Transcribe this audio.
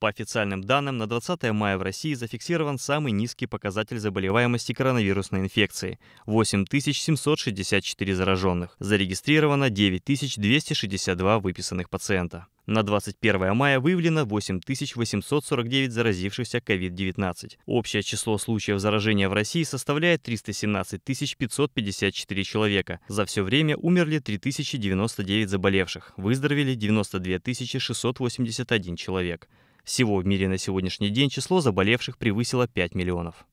По официальным данным, на 20 мая в России зафиксирован самый низкий показатель заболеваемости коронавирусной инфекцией – 8764 зараженных. Зарегистрировано 9262 выписанных пациента. На 21 мая выявлено 8849 заразившихся COVID-19. Общее число случаев заражения в России составляет 317 554 человека. За все время умерли 3099 заболевших, выздоровели 92 681 человек. Всего в мире на сегодняшний день число заболевших превысило 5 миллионов.